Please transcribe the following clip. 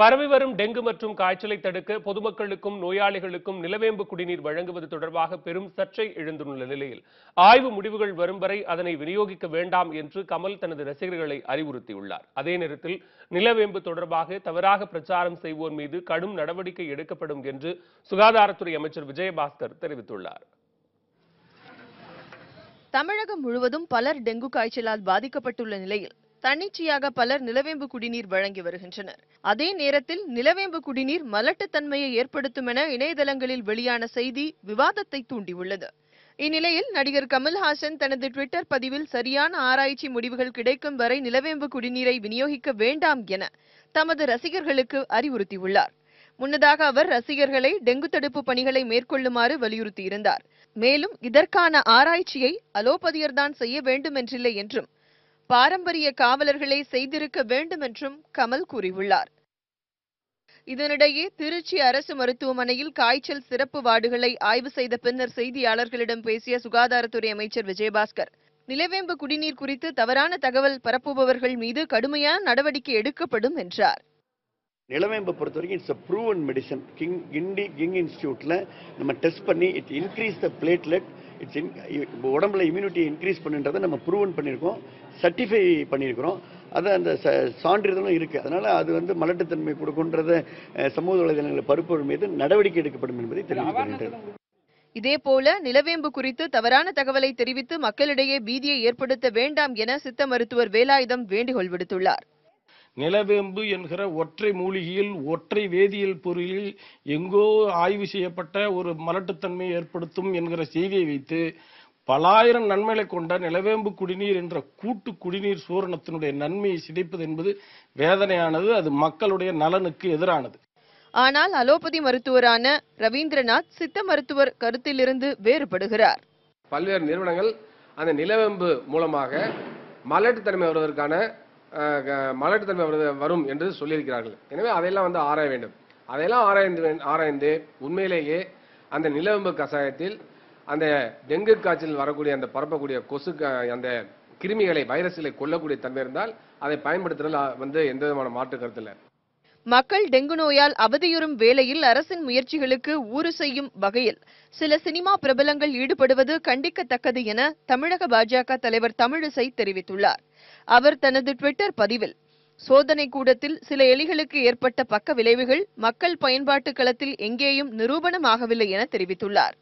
பரவி வரும் டெங்கு மற்றும் காய்ச்சலை தடுக்க பொதுமக்களுக்கும் நோயாளிகளுக்கும் நிலவேம்பு குடிநீர் வழங்குவது தொடர்பாக பெரும் சர்ச்சை எழுந்துள்ள நிலையில் ஆய்வு முடிவுகள் வரும் வரை அதனை விநியோகிக்க வேண்டாம் என்று கமல் தனது ரசிகர்களை அறிவுறுத்தியுள்ளார் அதே நேரத்தில் நிலவேம்பு தொடர்பாக தவறாக பிரச்சாரம் செய்வோர் மீது கடும் நடவடிக்கை எடுக்கப்படும் என்று சுகாதாரத்துறை அமைச்சர் விஜயபாஸ்கர் தெரிவித்துள்ளார் தமிழகம் முழுவதும் பலர் டெங்கு காய்ச்சலால் பாதிக்கப்பட்டுள்ள நிலையில் தன்னிச்சையாக பலர் நிலவேம்பு குடிநீர் வழங்கி வருகின்றனர் அதே நேரத்தில் நிலவேம்பு குடிநீர் மலட்டுத்தன்மையை ஏற்படுத்தும் என இணையதளங்களில் வெளியான செய்தி விவாதத்தை தூண்டியுள்ளது இந்நிலையில் நடிகர் கமல்ஹாசன் தனது ட்விட்டர் பதிவில் சரியான ஆராய்ச்சி முடிவுகள் கிடைக்கும் வரை நிலவேம்பு குடிநீரை விநியோகிக்க வேண்டாம் என தமது ரசிகர்களுக்கு அறிவுறுத்தியுள்ளார் முன்னதாக அவர் ரசிகர்களை டெங்கு தடுப்பு பணிகளை மேற்கொள்ளுமாறு வலியுறுத்தியிருந்தார் மேலும் இதற்கான ஆராய்ச்சியை அலோபதியர்தான் செய்ய வேண்டும் என்றில்லை என்றும் பாரம்பரிய காவலர்களை செய்திருக்க வேண்டும் என்றும் கமல் கூறியுள்ளார் இதனிடையே திருச்சி அரசு மருத்துவமனையில் காய்ச்சல் சிறப்பு வார்டுகளை ஆய்வு செய்த பின்னர் செய்தியாளர்களிடம் பேசிய சுகாதாரத்துறை அமைச்சர் விஜயபாஸ்கர் நிலவேம்பு குடிநீர் குறித்து தவறான தகவல் பரப்புபவர்கள் மீது கடுமையான நடவடிக்கை எடுக்கப்படும் என்றார் நிலவேம்பை பொறுத்த வரைக்கும் it's a proven medicine King Guindy King இன்ஸ்டியூட்டில் நம்ம டெஸ்ட் பண்ணி it increase the platelet it's in உடம்புல இம்யூனிட்டி இன்க்ரீஸ் பண்ணுன்றதை நம்ம ப்ரூவன் பண்ணியிருக்கோம் சர்டிஃபை பண்ணியிருக்கிறோம் அது அந்த ச சான்றிதழும் இருக்குது அதனால் அது வந்து மலட்டுத்தன்மை கொடுக்குன்றத சமூக வலைதளங்களில் பருப்பொருள் மீது நடவடிக்கை எடுக்கப்படும் என்பதை இதே இதேபோல நிலவேம்பு குறித்து தவறான தகவலை தெரிவித்து மக்களிடையே பீதியை ஏற்படுத்த வேண்டாம் என சித்த மருத்துவர் வேலாயுதம் வேண்டுகோள் விடுத்துள்ளார் நிலவேம்பு என்கிற ஒற்றை மூலிகையில் ஒற்றை வேதியியல் பொருளில் எங்கோ ஆய்வு செய்யப்பட்ட ஒரு மலட்டுத்தன்மை ஏற்படுத்தும் என்கிற செய்தியை வைத்து பலாயிரம் நன்மைகளை கொண்ட நிலவேம்பு குடிநீர் என்ற கூட்டு குடிநீர் சூரணத்தினுடைய நன்மையை சிதைப்பது என்பது வேதனையானது அது மக்களுடைய நலனுக்கு எதிரானது ஆனால் அலோபதி மருத்துவரான ரவீந்திரநாத் சித்த மருத்துவர் கருத்திலிருந்து வேறுபடுகிறார் பல்வேறு நிறுவனங்கள் அந்த நிலவேம்பு மூலமாக மலட்டுத்தன்மை வருவதற்கான மலட்டுத்தன்மை வருது வரும் என்று சொல்லியிருக்கிறார்கள் எனவே அதையெல்லாம் வந்து ஆராய வேண்டும் அதையெல்லாம் ஆராய்ந்து ஆராய்ந்து உண்மையிலேயே அந்த நிலவம்பு கஷாயத்தில் அந்த டெங்கு காய்ச்சல் வரக்கூடிய அந்த பரப்பக்கூடிய கொசு அந்த கிருமிகளை வைரஸ்களை கொல்லக்கூடிய தன்மை இருந்தால் அதை பயன்படுத்துறதுல வந்து எந்த விதமான மாற்று கருத்து மக்கள் டெங்கு நோயால் அவதியுறும் வேளையில் அரசின் முயற்சிகளுக்கு ஊறு செய்யும் வகையில் சில சினிமா பிரபலங்கள் ஈடுபடுவது கண்டிக்கத்தக்கது என தமிழக பாஜக தலைவர் தமிழிசை தெரிவித்துள்ளார் அவர் தனது ட்விட்டர் பதிவில் சோதனை கூடத்தில் சில எலிகளுக்கு ஏற்பட்ட பக்க விளைவுகள் மக்கள் பயன்பாட்டு களத்தில் எங்கேயும் நிரூபணம் ஆகவில்லை என தெரிவித்துள்ளார்